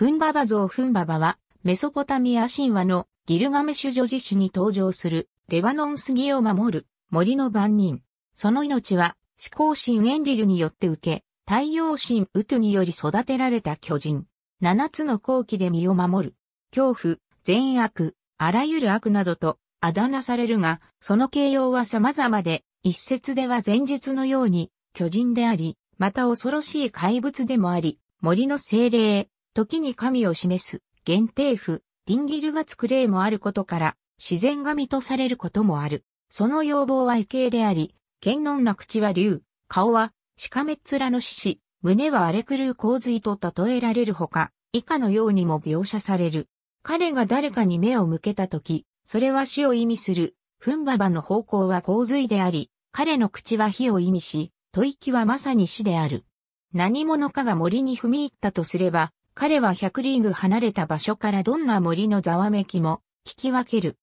フンババ像フンババは、メソポタミア神話のギルガメシュ女事史に登場する、レバノン杉を守る森の番人。その命は、思考神エンリルによって受け、太陽神ウトゥにより育てられた巨人。七つの後期で身を守る。恐怖、善悪、あらゆる悪などと、あだ名されるが、その形容は様々で、一説では前述のように、巨人であり、また恐ろしい怪物でもあり、森の精霊、時に神を示す、限定符、ディンギルガツクレイもあることから、自然神とされることもある。その要望は異形であり、剣能な口は竜、顔は、しかめっ面の獅子、胸は荒れ狂う洪水と例えられるほか、以下のようにも描写される。彼が誰かに目を向けたとき、それは死を意味する、フンババの方向は洪水であり、彼の口は火を意味し、吐息はまさに死である。何者かが森に踏み入ったとすれば、彼は100リーグ離れた場所からどんな森のざわめきも聞き分ける。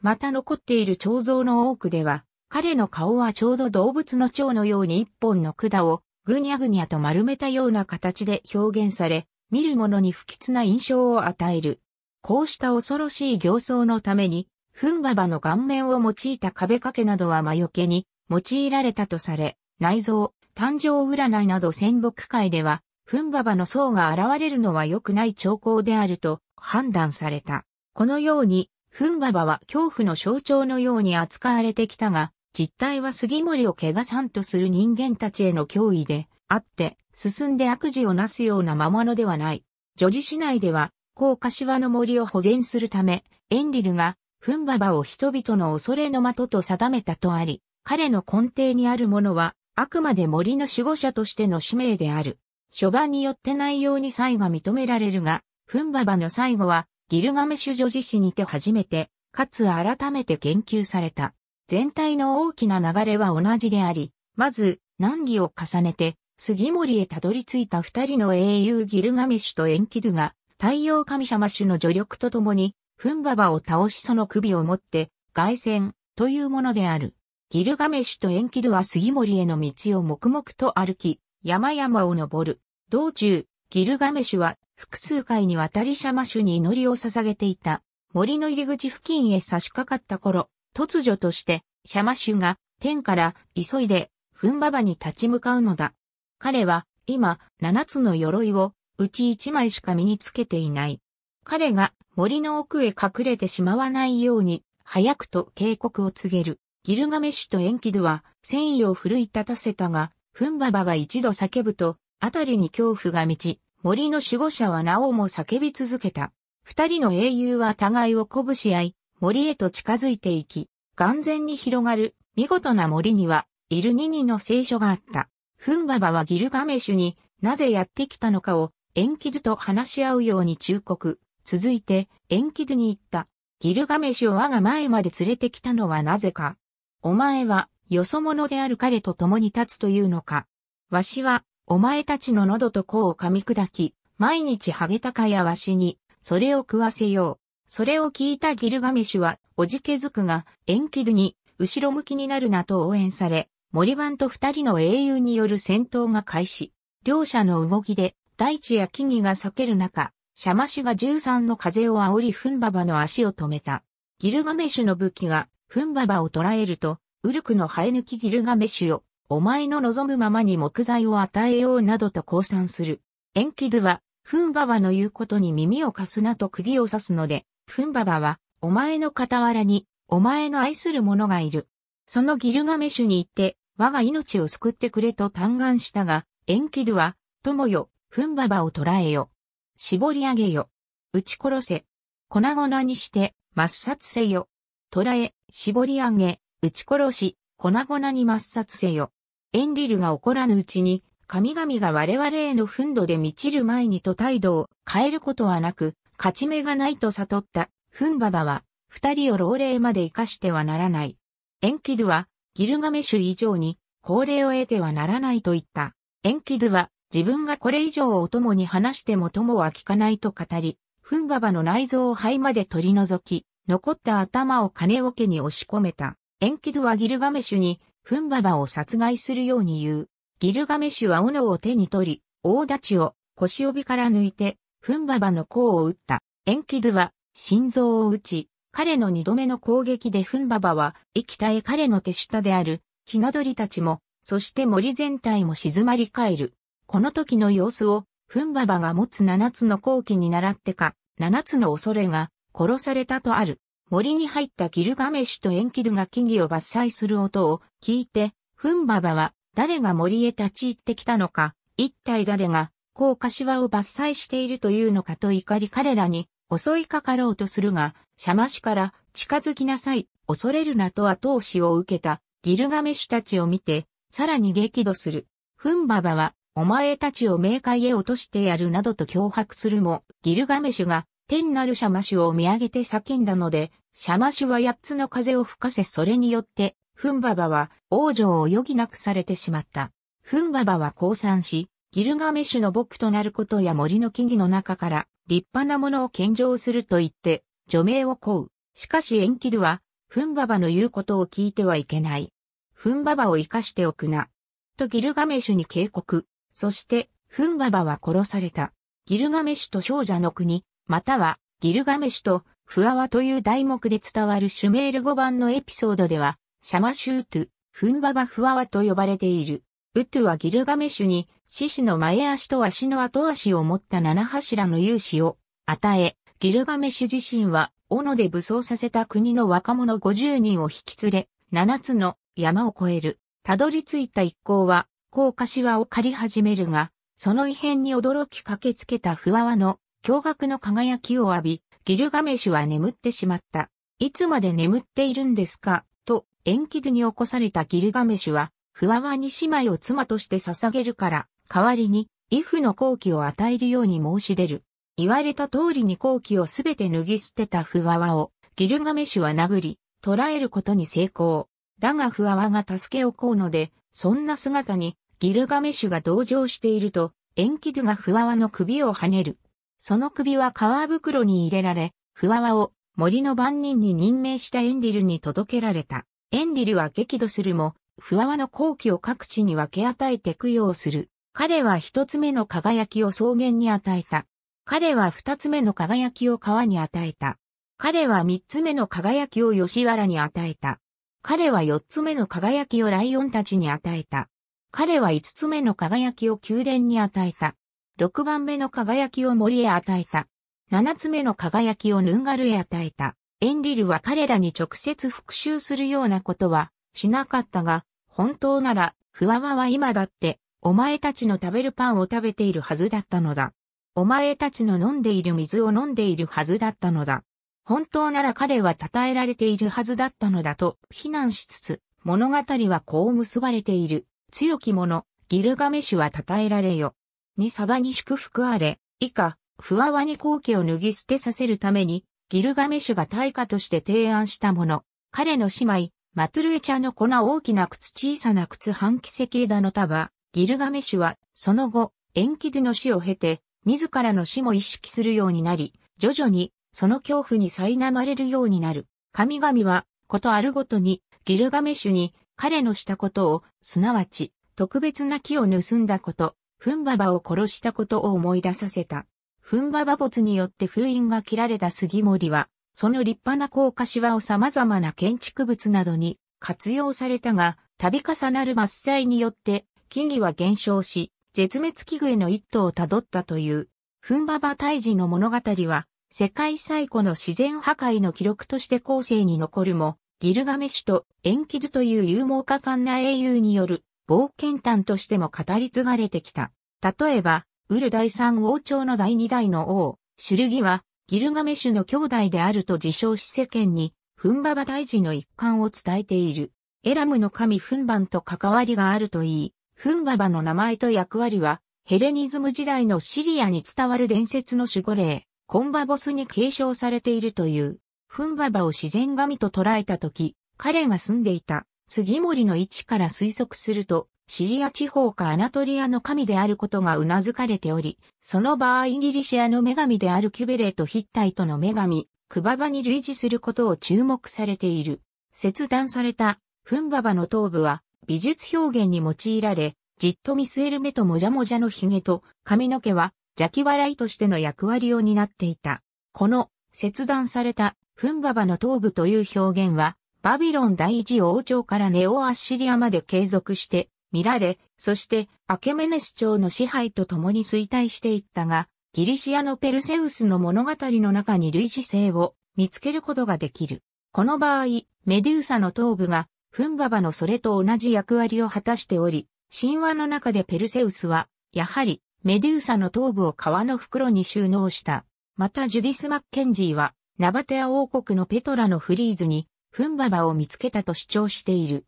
また残っている彫像の多くでは、彼の顔はちょうど動物の蝶のように一本の管をぐにゃぐにゃと丸めたような形で表現され、見る者に不吉な印象を与える。こうした恐ろしい形相のために、フンババの顔面を用いた壁掛けなどは魔除けに用いられたとされ、内臓、誕生占いなど戦国界ではフンババの層が現れるのは良くない兆候であると判断された。このように、フンババは恐怖の象徴のように扱われてきたが、実態は杉森を怪我さんとする人間たちへの脅威であって、進んで悪事をなすような魔物ではない。女児市内では、高柏の森を保全するため、エンリルが、フンババを人々の恐れの的と定めたとあり、彼の根底にあるものは、あくまで森の守護者としての使命である。初版によって内容に差異が認められるが、フンババの最後は、ギルガメシュ女子史にて初めて、かつ改めて言及された。全体の大きな流れは同じであり、まず、難儀を重ねて、杉森へたどり着いた二人の英雄ギルガメシュとエンキドゥが、太陽神様種の助力とともに、フンババを倒しその首を持って、外旋というものである。ギルガメシュとエンキドゥは杉森への道を黙々と歩き、山々を登る。道中、ギルガメシュは複数回にわたりシャマシュに祈りを捧げていた。森の入り口付近へ差し掛かった頃、突如としてシャマシュが天から急いでフンババに立ち向かうのだ。彼は今七つの鎧をうち一枚しか身につけていない。彼が森の奥へ隠れてしまわないように早くと警告を告げる。ギルガメシュとエンキドは繊維を奮い立たせたがフンババが一度叫ぶと、あたりに恐怖が満ち、森の守護者はなおも叫び続けた。二人の英雄は互いを鼓舞し合い、森へと近づいていき、眼前に広がる見事な森には、イルニニの聖書があった。フンババはギルガメシュになぜやってきたのかをエンキドと話し合うように忠告。続いてエンキドに言った。ギルガメシュを我が前まで連れてきたのはなぜか。お前はよそ者である彼と共に立つというのか。わしは、お前たちの喉と甲を噛み砕き、毎日ハゲタカやわしに、それを食わせよう。それを聞いたギルガメシュは、おじけづくが、縁ンキに、後ろ向きになるなと応援され、森番と二人の英雄による戦闘が開始。両者の動きで、大地や木々が裂ける中、シャマシュが13の風を煽りフンババの足を止めた。ギルガメシュの武器が、フンババを捕らえると、ウルクの生え抜きギルガメシュよ、お前の望むままに木材を与えようなどと降参する。エンキドゥは、フンババの言うことに耳を貸すなと釘を刺すので、フンババは、お前の傍らに、お前の愛する者がいる。そのギルガメシュに行って、我が命を救ってくれと嘆願したが、エンキドゥは、友よ、フンババを捕らえよ。絞り上げよ。撃ち殺せ。粉々にして、抹殺せよ。捕らえ、絞り上げ、撃ち殺し、粉々に抹殺せよ。エンリルが怒らぬうちに、神々が我々への憤怒で満ちる前にと態度を変えることはなく、勝ち目がないと悟った、フンババは、二人を老齢まで生かしてはならない。エンキドゥは、ギルガメシュ以上に、高齢を得てはならないと言った。エンキドゥは、自分がこれ以上を供に話しても友は聞かないと語り、フンババの内臓を肺まで取り除き、残った頭を金桶に押し込めた。エンキドはギルガメシュに、フンババを殺害するように言う。ギルガメシュは斧を手に取り、大立ちを腰帯から抜いて、フンババの甲を打った。エンキドは心臓を打ち、彼の二度目の攻撃でフンババは生きたえ彼の手下である、ヒナドリたちも、そして森全体も静まり返る。この時の様子を、フンババが持つ七つの好機に倣ってか、七つの恐れが殺されたとある。森に入ったギルガメシュとエンキドゥが木々を伐採する音を聞いて、フンババは誰が森へ立ち入ってきたのか、一体誰が、こう柏を伐採しているというのかと怒り彼らに襲いかかろうとするが、シャマシュから近づきなさい、恐れるなと後押しを受けたギルガメシュたちを見て、さらに激怒する。フンババは、お前たちを冥界へ落としてやるなどと脅迫するも、ギルガメシュが天なるシャマシュを見上げて叫んだので、シャマシュは八つの風を吹かせそれによって、フンババは王女を余儀なくされてしまった。フンババは降参し、ギルガメシュの僕となることや森の木々の中から立派なものを献上すると言って、除名を請う。しかしエンキルは、フンババの言うことを聞いてはいけない。フンババを生かしておくな。とギルガメシュに警告。そして、フンババは殺された。ギルガメシュと少女の国、またはギルガメシュとフアワという題目で伝わるシュメール語版のエピソードでは、シャマシュートゥ、フンババフアワと呼ばれている。ウトゥはギルガメシュに、獅子の前足と足の後足を持った七柱の勇士を与え、ギルガメシュ自身は、斧で武装させた国の若者50人を引き連れ、七つの山を越える。たどり着いた一行は、高柏を借り始めるが、その異変に驚き駆けつけたフ和ワの驚愕の輝きを浴び、ギルガメシュは眠ってしまった。いつまで眠っているんですかと、エンキドゥに起こされたギルガメシュは、ふわわに姉妹を妻として捧げるから、代わりに、イフの好機を与えるように申し出る。言われた通りに好機をすべて脱ぎ捨てたふわわを、ギルガメシュは殴り、捕らえることに成功。だがふわわが助けをこうので、そんな姿に、ギルガメシュが同情していると、エンキドゥがふわわの首をはねる。その首は皮袋に入れられ、ふわわを森の番人に任命したエンリルに届けられた。エンリルは激怒するも、ふわわの後期を各地に分け与えて供養する。彼は一つ目の輝きを草原に与えた。彼は二つ目の輝きを川に与えた。彼は三つ目の輝きを吉原に与えた。彼は四つ目の輝きをライオンたちに与えた。彼は五つ目の輝きを宮殿に与えた。6番目の輝きを森へ与えた。7つ目の輝きをヌンガルへ与えた。エンリルは彼らに直接復讐するようなことはしなかったが、本当なら、フワワは今だって、お前たちの食べるパンを食べているはずだったのだ。お前たちの飲んでいる水を飲んでいるはずだったのだ。本当なら彼は称えられているはずだったのだと非難しつつ、物語はこう結ばれている。強き者、ギルガメシュは称えられよ。にサバに祝福あれ、以下、不和に後期を脱ぎ捨てさせるために、ギルガメシュが対価として提案したもの。彼の姉妹、マトゥルエチャの粉大きな靴小さな靴半奇跡枝の束、ギルガメシュは、その後、延期での死を経て、自らの死も意識するようになり、徐々に、その恐怖に苛まれるようになる。神々は、ことあるごとに、ギルガメシュに、彼のしたことを、すなわち、特別な木を盗んだこと、フンババを殺したことを思い出させた。フンババ没によって封印が切られた杉森は、その立派な高架芝を様々な建築物などに活用されたが、度重なる伐採によって木々は減少し、絶滅危惧への一途をたどったという、フンババ退治の物語は、世界最古の自然破壊の記録として後世に残るも、ギルガメシュとエンキドという勇猛果敢な英雄による冒険譚としても語り継がれてきた。例えば、ウル第三王朝の第二代の王、シュルギは、ギルガメシュの兄弟であると自称し世間に、フンババ大事の一環を伝えている。エラムの神フンバンと関わりがあるといい、フンババの名前と役割は、ヘレニズム時代のシリアに伝わる伝説の守護霊、コンバボスに継承されているという、フンババを自然神と捉えた時、彼が住んでいた杉森の位置から推測すると、シリア地方かアナトリアの神であることが頷かれており、その場合ギリシアの女神であるキュベレーとヒッタイトの女神、クババに類似することを注目されている。切断された、フンババの頭部は、美術表現に用いられ、じっと見据える目ともじゃもじゃの髭と髪の毛は邪気笑いとしての役割を担っていた。この切断されたフンババの頭部という表現はバビロン第一王朝からネオアッシリアまで継続して見られ、そしてアケメネス朝の支配と共に衰退していったが、ギリシアのペルセウスの物語の中に類似性を見つけることができる。この場合、メデューサの頭部がフンババのそれと同じ役割を果たしており、神話の中でペルセウスは、やはりメデューサの頭部を革の袋に収納した。またジュディス・マッケンジーは、ナバテア王国のペトラのフリーズにフンババを見つけたと主張している。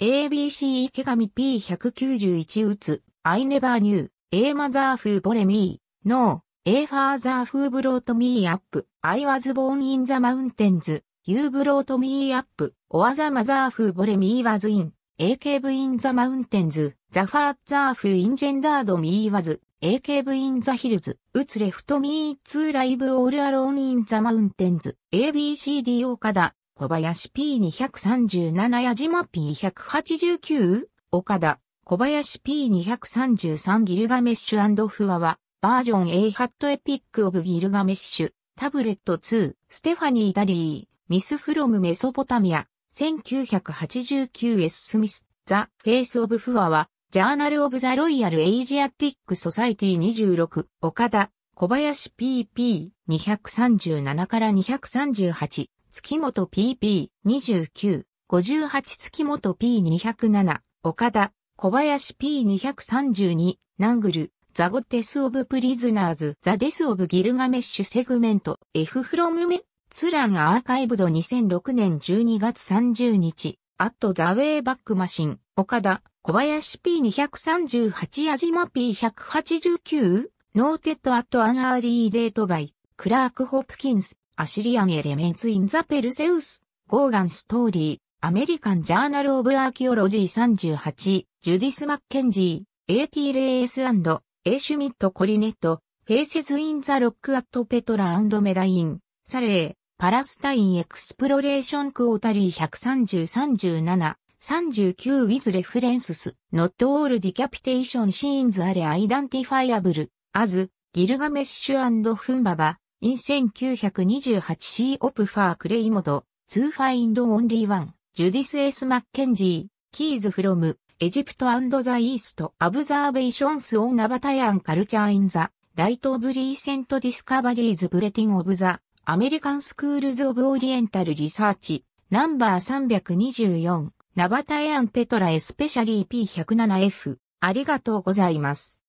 ABC 池上 P191 打つ、I never knew, A mother who bore me, no, A father who brought me up, I was born in the mountains, you brought me up, or the mother who bore me was in, AKB in the mountains, the father who engendered me was, AKB in the hills, 打つ left me to live all alone in the mountains, ABCD 岡田、小林 P237 矢島 P189、岡田、小林 P233 ギルガメッシュフワは、バージョン A ハットエピックオブギルガメッシュ、タブレット2、ステファニー・ダリー、ミスフロムメソポタミア、1989S スミス、ザ・フェイス・オブ・フワは、ジャーナル・オブ・ザ・ロイヤル・エイジアティック・ソサイティ26、岡田、小林 PP237 から238、月本 PP29、58月本 P207、岡田、小林 P232、ナングル、ザ・ゴテス・オブ・プリズナーズ・ザ・デス・オブ・ギルガメッシュ・セグメント、F・ フロム・メ、ツラン・アーカイブド2006年12月30日、アット・ザ・ウェイ・バック・マシン、岡田、小林 P238 矢島 P189、ノーテッド・アット・アンアーリー・デート・バイ、クラーク・ホプキンス、アシリアン・エレメンツ・イン・ザ・ペルセウス、ゴーガン・ストーリー、アメリカン・ジャーナル・オブ・アーキオロジー38、ジュディス・マッケンジー、A.T. レエス &A. シュミット・コリネット、フェイセズ・イン・ザ・ロック・アット・ペトラメダイン、サレー、パラスタイン・エクスプロレーション・クオータリー130-37-39 with レフレンスス、not all decapitation scenes are identifiable, as ギルガメッシュフンババ、in 1928C オプファークレイモド、ツーファインドオンリーワン、ジュディス・エス・マッケンジー、キーズ・フロム、エジプトザ・イースト・アブザーベーションス・オン・アバタヤン・カルチャー・イン・ザ・ライト・オブ・リーセント・ディスカバリーズ・ブレティン・オブ・ザ・アメリカン・スクールズ・オブ・オリエンタル・リサーチ、ナンバー324、ナバタヤン・ペトラ・エスペシャリー P107F、ありがとうございます。